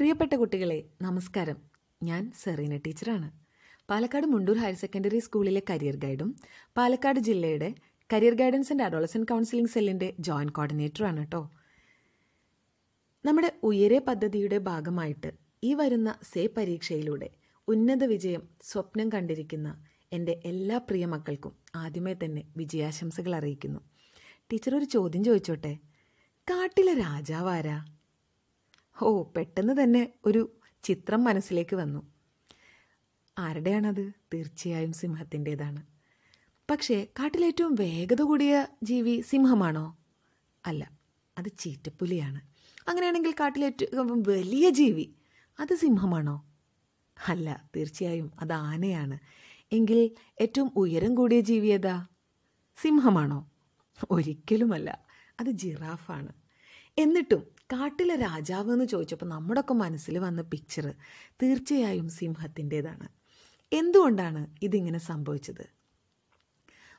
പ്രിയപ്പെട്ട കുട്ടികളെ നമസ്കാരം ഞാൻ സെറീന ടീച്ചറാണ് പാലക്കാട് മുണ്ടൂർ ഹയർ സെക്കൻഡറി സ്കൂളിലെ കരിയർ ഗൈഡും പാലക്കാട് ജില്ലയുടെ career guidance and adolescent counselling സെല്ലിൻ്റെ ജോയിൻറ്റ് കോർഡിനേറ്ററാണ് കേട്ടോ നമ്മുടെ ഉയരെ പദ്ധതിയുടെ ഭാഗമായിട്ട് ഈ വരുന്ന സേ പരീക്ഷയിലൂടെ ഉന്നത വിജയം സ്വപ്നം കണ്ടിരിക്കുന്ന എൻ്റെ എല്ലാ പ്രിയ മക്കൾക്കും ആദ്യമേ തന്നെ വിജയാശംസകൾ അറിയിക്കുന്നു ടീച്ചർ ഒരു ചോദ്യം ചോദിച്ചോട്ടെ കാട്ടിലെ രാജാവാരാ ഓ പെട്ടെന്ന് തന്നെ ഒരു ചിത്രം മനസ്സിലേക്ക് വന്നു ആരുടെയാണത് തീർച്ചയായും സിംഹത്തിൻ്റേതാണ് പക്ഷേ കാട്ടിലേറ്റവും വേഗത കൂടിയ ജീവി സിംഹമാണോ അല്ല അത് ചീറ്റപ്പുലിയാണ് അങ്ങനെയാണെങ്കിൽ കാട്ടിലേറ്റവും വലിയ ജീവി അത് സിംഹമാണോ അല്ല തീർച്ചയായും അത് ആനയാണ് എങ്കിൽ ഏറ്റവും ഉയരം കൂടിയ ജീവി ഏതാ സിംഹമാണോ ഒരിക്കലുമല്ല അത് ജിറാഫാണ് എന്നിട്ടും കാട്ടിലെ രാജാവ് എന്ന് ചോദിച്ചപ്പോൾ നമ്മുടെ ഒക്കെ മനസ്സിൽ വന്ന പിക്ചർ തീർച്ചയായും സിംഹത്തിൻ്റേതാണ് എന്തുകൊണ്ടാണ് ഇതിങ്ങനെ സംഭവിച്ചത്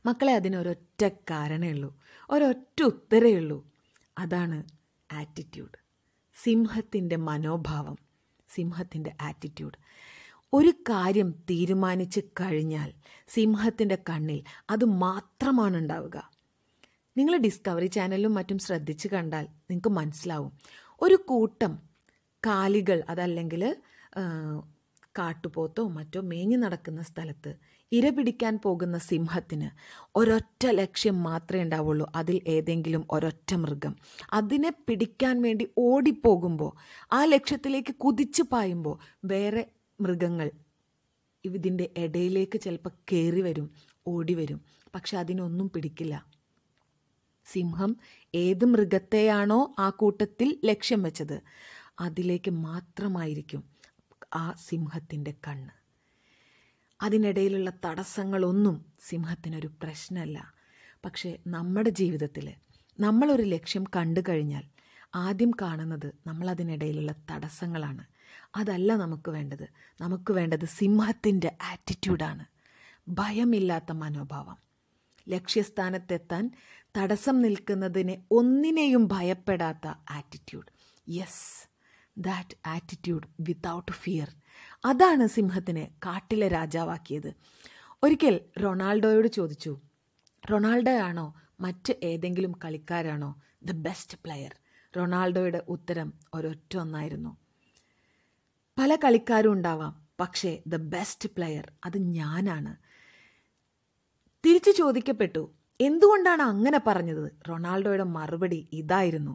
മക്കളെ അതിനൊരൊറ്റ കാരണമേ ഉള്ളൂ ഒരൊറ്റ ഉത്തരേ ഉള്ളൂ അതാണ് ആറ്റിറ്റ്യൂഡ് സിംഹത്തിൻ്റെ മനോഭാവം സിംഹത്തിൻ്റെ ആറ്റിറ്റ്യൂഡ് ഒരു കാര്യം തീരുമാനിച്ച് കഴിഞ്ഞാൽ സിംഹത്തിൻ്റെ കണ്ണിൽ അത് മാത്രമാണ് ഉണ്ടാവുക നിങ്ങൾ ഡിസ്കവറി ചാനലിലും മറ്റും ശ്രദ്ധിച്ച് കണ്ടാൽ നിങ്ങൾക്ക് മനസ്സിലാവും ഒരു കൂട്ടം കാലികൾ അതല്ലെങ്കിൽ കാട്ടുപോത്തോ മറ്റോ മേഞ്ഞു നടക്കുന്ന സ്ഥലത്ത് ഇര പിടിക്കാൻ പോകുന്ന സിംഹത്തിന് ഒരൊറ്റ ലക്ഷ്യം മാത്രമേ ഉണ്ടാവുള്ളൂ അതിൽ ഏതെങ്കിലും ഒരൊറ്റ മൃഗം അതിനെ പിടിക്കാൻ വേണ്ടി ഓടിപ്പോകുമ്പോൾ ആ ലക്ഷ്യത്തിലേക്ക് കുതിച്ചു പായുമ്പോൾ വേറെ മൃഗങ്ങൾ ഇതിൻ്റെ ഇടയിലേക്ക് ചിലപ്പോൾ കയറി വരും ഓടി വരും പക്ഷെ അതിനൊന്നും പിടിക്കില്ല സിംഹം ഏത് മൃഗത്തെയാണോ ആ കൂട്ടത്തിൽ ലക്ഷ്യം വെച്ചത് അതിലേക്ക് മാത്രമായിരിക്കും ആ സിംഹത്തിൻ്റെ കണ്ണ് അതിനിടയിലുള്ള തടസ്സങ്ങളൊന്നും സിംഹത്തിനൊരു പ്രശ്നമല്ല പക്ഷേ നമ്മുടെ ജീവിതത്തിൽ നമ്മളൊരു ലക്ഷ്യം കണ്ടു കഴിഞ്ഞാൽ ആദ്യം കാണുന്നത് നമ്മളതിനിടയിലുള്ള തടസ്സങ്ങളാണ് അതല്ല നമുക്ക് വേണ്ടത് നമുക്ക് വേണ്ടത് സിംഹത്തിൻ്റെ ആറ്റിറ്റ്യൂഡാണ് ഭയമില്ലാത്ത മനോഭാവം ലക്ഷ്യസ്ഥാനത്തെത്താൻ തടസ്സം നിൽക്കുന്നതിനെ ഒന്നിനെയും ഭയപ്പെടാത്ത attitude yes that attitude without fear അതാണ് സിംഹത്തിന് കാട്ടിലെ രാജാവാക്കിയത് ഒരിക്കൽ റൊണാൾഡോയോട് ചോദിച്ചു റൊണാൾഡോ ആണോ മറ്റ് ഏതെങ്കിലും കളിക്കാരാണോ ദ ബെസ്റ്റ് പ്ലെയർ റൊണാൾഡോയുടെ ഉത്തരം ഒരൊറ്റ ഒന്നായിരുന്നു പല കളിക്കാരും ഉണ്ടാവാം പക്ഷേ ദ ബെസ്റ്റ് പ്ലെയർ അത് ഞാനാണ് ചോദിക്കപ്പെട്ടു എന്തുകൊണ്ടാണ് അങ്ങനെ പറഞ്ഞത് റൊണാൾഡോയുടെ മറുപടി ഇതായിരുന്നു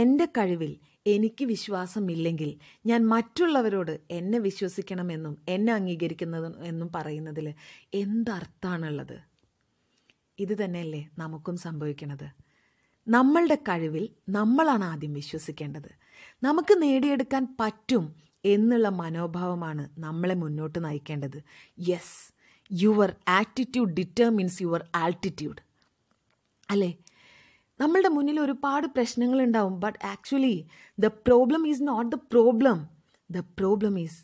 എൻ്റെ കഴിവിൽ എനിക്ക് വിശ്വാസമില്ലെങ്കിൽ ഞാൻ മറ്റുള്ളവരോട് എന്നെ വിശ്വസിക്കണമെന്നും എന്നെ അംഗീകരിക്കുന്നത് എന്നും പറയുന്നതിൽ എന്തർത്ഥാണുള്ളത് ഇത് തന്നെയല്ലേ നമുക്കും സംഭവിക്കുന്നത് നമ്മളുടെ കഴിവിൽ നമ്മളാണ് ആദ്യം വിശ്വസിക്കേണ്ടത് നമുക്ക് നേടിയെടുക്കാൻ പറ്റും എന്നുള്ള മനോഭാവമാണ് നമ്മളെ മുന്നോട്ട് നയിക്കേണ്ടത് yes your attitude determines your altitude അല്ലേ നമ്മളുടെ മുന്നിൽ ഒരുപാട് പ്രശ്നങ്ങളുണ്ടാവും but actually the problem is not the problem the problem is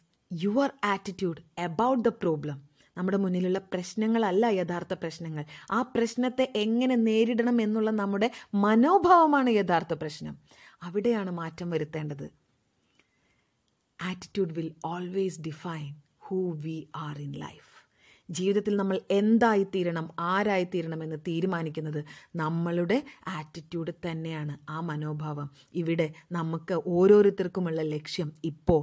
your attitude about the problem നമ്മുടെ മുന്നിലുള്ള പ്രശ്നങ്ങളല്ല യഥാർത്ഥ പ്രശ്നങ്ങൾ ആ പ്രശ്നത്തെ എങ്ങനെ നേരിടണം എന്നുള്ള നമ്മുടെ മനോഭാവമാണ് യഥാർത്ഥ പ്രശ്നം അവിടെയാണ് മാറ്റം വരുത്തേണ്ടത് attitude will always define who we are in life ജീവിതത്തിൽ നമ്മൾ എന്തായിത്തീരണം ആരായിത്തീരണം എന്ന് തീരുമാനിക്കുന്നത് നമ്മളുടെ ആറ്റിറ്റ്യൂഡ് തന്നെയാണ് ആ മനോഭാവം ഇവിടെ നമുക്ക് ഓരോരുത്തർക്കുമുള്ള ലക്ഷ്യം ഇപ്പോൾ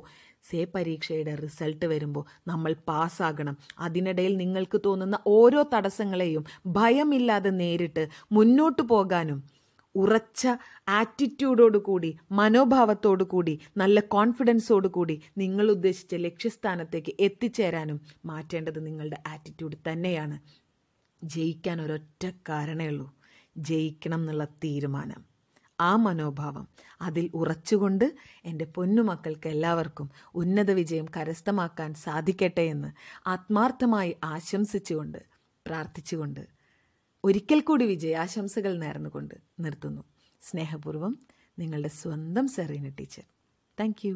സേ പരീക്ഷയുടെ റിസൾട്ട് വരുമ്പോൾ നമ്മൾ പാസ്സാകണം അതിനിടയിൽ നിങ്ങൾക്ക് തോന്നുന്ന ഓരോ തടസ്സങ്ങളെയും ഭയമില്ലാതെ നേരിട്ട് മുന്നോട്ട് പോകാനും ഉറച്ച ആറ്റിറ്റ്യൂഡോട് കൂടി മനോഭാവത്തോടു കൂടി നല്ല കോൺഫിഡൻസോട് കൂടി നിങ്ങൾ ഉദ്ദേശിച്ച ലക്ഷ്യസ്ഥാനത്തേക്ക് എത്തിച്ചേരാനും മാറ്റേണ്ടത് നിങ്ങളുടെ ആറ്റിറ്റ്യൂഡ് തന്നെയാണ് ജയിക്കാൻ ഒരൊറ്റ കാരണമേ ഉള്ളൂ ജയിക്കണം എന്നുള്ള തീരുമാനം ആ മനോഭാവം അതിൽ ഉറച്ചുകൊണ്ട് എൻ്റെ പൊന്നുമക്കൾക്ക് എല്ലാവർക്കും ഉന്നത വിജയം കരസ്ഥമാക്കാൻ സാധിക്കട്ടെ എന്ന് ആത്മാർത്ഥമായി ആശംസിച്ചുകൊണ്ട് പ്രാർത്ഥിച്ചുകൊണ്ട് ഒരിക്കൽ കൂടി വിജയാശംസകൾ നേർന്നുകൊണ്ട് നിർത്തുന്നു സ്നേഹപൂർവ്വം നിങ്ങളുടെ സ്വന്തം സെറീന ടീച്ചർ താങ്ക്